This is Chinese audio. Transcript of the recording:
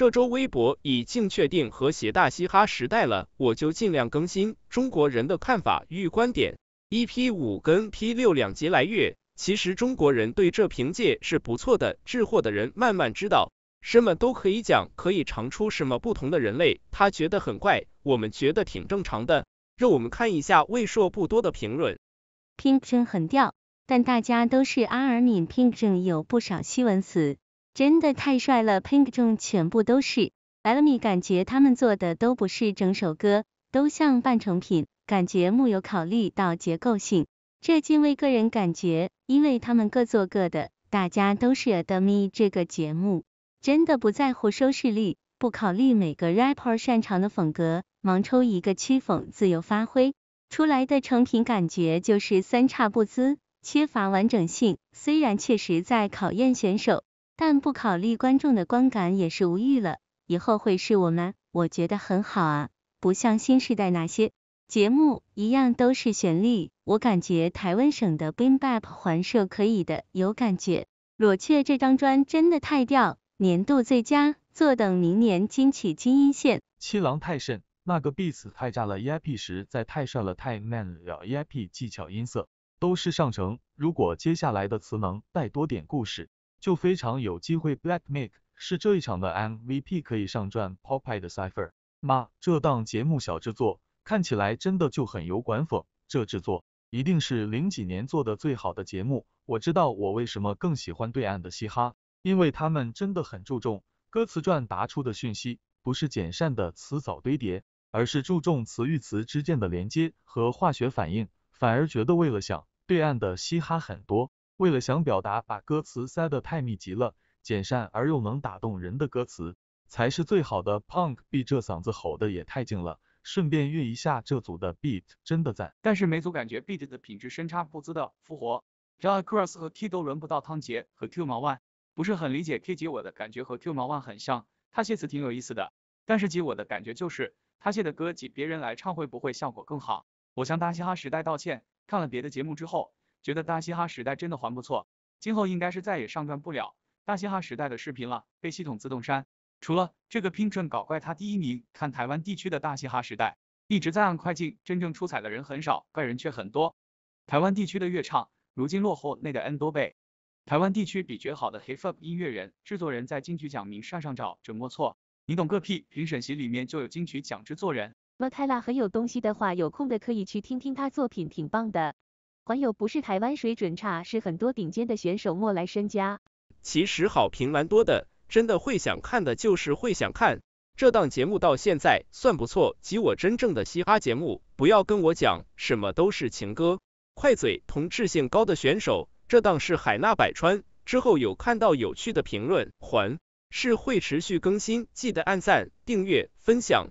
这周微博已经确定和谐大嘻哈时代了，我就尽量更新中国人的看法与观点。E P 五跟 P 六两集来月，其实中国人对这凭借是不错的，智货的人慢慢知道，什么都可以讲，可以尝出什么不同的人类，他觉得很怪，我们觉得挺正常的。让我们看一下为数不多的评论，Pinkton 很吊，但大家都是阿尔敏，Pinkton 有不少西文词。真的太帅了，Pink z o n 全部都是 e l 米感觉他们做的都不是整首歌，都像半成品，感觉木有考虑到结构性。这仅为个人感觉，因为他们各做各的，大家都是 d m i m 这个节目，真的不在乎收视率，不考虑每个 rapper 擅长的风格，盲抽一个曲风，自由发挥出来的成品感觉就是三叉不滋，缺乏完整性。虽然确实在考验选手。但不考虑观众的观感也是无语了。以后会是我吗？我觉得很好啊，不像新时代那些节目一样都是旋律。我感觉台湾省的 Bing Bap 环社可以的，有感觉。裸雀这张专真的太吊，年度最佳，坐等明年金曲金音线。七郎太甚，那个 beat 太炸了 e i p 在太帅了，太 man 了 e i p 技巧音色都是上乘。如果接下来的词能带多点故事。就非常有机会，Black Mike 是这一场的 MVP，可以上传 Popeye 的 cipher。妈，这档节目小制作，看起来真的就很油管风，这制作一定是零几年做的最好的节目。我知道我为什么更喜欢对岸的嘻哈，因为他们真的很注重歌词传达出的讯息，不是简善的词藻堆叠，而是注重词与词之间的连接和化学反应。反而觉得为了想对岸的嘻哈很多。为了想表达，把歌词塞得太密集了，简善而又能打动人的歌词才是最好的。Punk B 这嗓子吼的也太劲了，顺便运一下这组的 beat，真的赞。但是每组感觉 beat 的品质深差不兹的。复活而 Cross 和 T 都轮不到汤杰和 Q 毛万。不是很理解 K 级我的感觉和 Q 毛万很像，他写词挺有意思的。但是级我的感觉就是，他写的歌级别人来唱会不会效果更好？我向大嘻哈时代道歉。看了别的节目之后。觉得大嘻哈时代真的还不错，今后应该是再也上传不了大嘻哈时代的视频了，被系统自动删。除了这个 pintron 搞怪，他第一名。看台湾地区的大嘻哈时代，一直在按快进，真正出彩的人很少，怪人却很多。台湾地区的乐唱如今落后内地 N 多倍，台湾地区比绝好的 hip hop 音乐人、制作人在金曲奖名上上找，准没错。你懂个屁，评审席里面就有金曲奖制作人。m 泰 t l 很有东西的话，有空的可以去听听他作品，挺棒的。还有不是台湾水准差，是很多顶尖的选手莫来身家。其实好评蛮多的，真的会想看的就是会想看。这档节目到现在算不错，及我真正的嘻哈节目，不要跟我讲什么都是情歌。快嘴同质性高的选手，这档是海纳百川。之后有看到有趣的评论，还是会持续更新，记得按赞、订阅、分享。